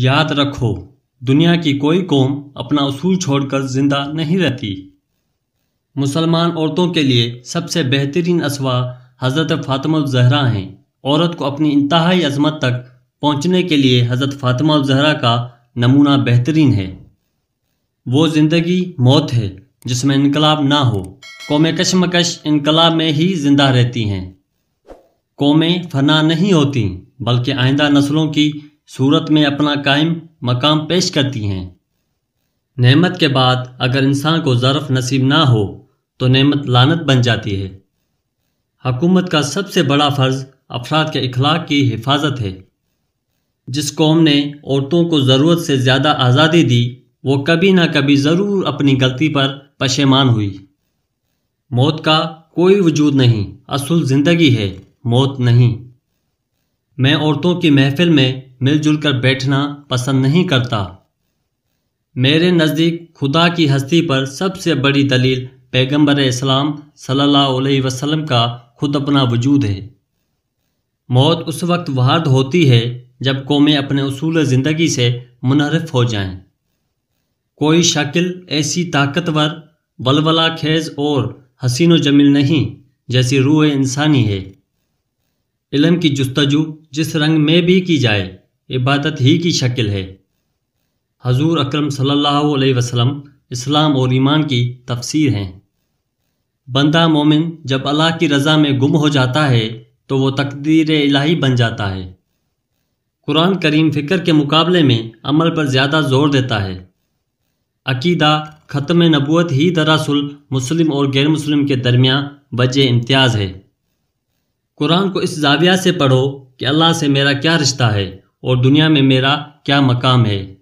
याद रखो दुनिया की कोई कौम अपना उसूल छोड़कर जिंदा नहीं रहती मुसलमान औरतों के लिए सबसे बेहतरीन असवा हज़रत फ़ातिमा जहरा हैं औरत को अपनी इंतहाई अजमत तक पहुंचने के लिए हज़रत फ़ातिमा जहरा का नमूना बेहतरीन है वो ज़िंदगी मौत है जिसमें इनकलाब ना हो कौम कशमकश इनकलाब में ही जिंदा रहती हैं कौमें फना नहीं होती बल्कि आइंदा नस्लों की सूरत में अपना कायम मकाम पेश करती हैं नेमत के बाद अगर इंसान को ज़रफ़ नसीब ना हो तो नेमत लानत बन जाती है हकूमत का सबसे बड़ा फ़र्ज़ अफराद के अखलाक की हिफाजत है जिस कौम ने औरतों को ज़रूरत से ज़्यादा आज़ादी दी वो कभी ना कभी ज़रूर अपनी गलती पर पशेमान हुई मौत का कोई वजूद नहीं असल ज़िंदगी है मौत नहीं मैं औरतों की महफिल में मिलजुल कर बैठना पसंद नहीं करता मेरे नज़दीक खुदा की हस्ती पर सबसे बड़ी दलील पैगंबर इस्लाम सल्लल्लाहु अलैहि वसल्लम का खुद अपना वजूद है मौत उस वक्त वार्द होती है जब कौमें अपने असूल ज़िंदगी से मुनहरफ हो जाएं। कोई शक्ल ऐसी ताकतवर वलवला खेज और हसीनो जमील नहीं जैसी रूह इंसानी है इलम की जस्तजू जिस रंग में भी की जाए इबादत ही की शक्ल है हजूर अक्रम सल्लल्लाहु अलैहि वसल्लम इस्लाम और ईमान की तफसीर हैं बंदा मोमिन जब अल्लाह की रज़ा में गुम हो जाता है तो वो तकदीर इलाही बन जाता है कुरान करीम फ़िक्र के मुकाबले में अमल पर ज़्यादा जोर देता है अकीदा ख़त्म नबूत ही दरअसल मुस्लिम और गैर मुस्लिम के दरमियान वजह इम्तियाज़ है कुरान को इस जाविया से पढ़ो कि अल्लाह से मेरा क्या रिश्ता है और दुनिया में मेरा क्या मकाम है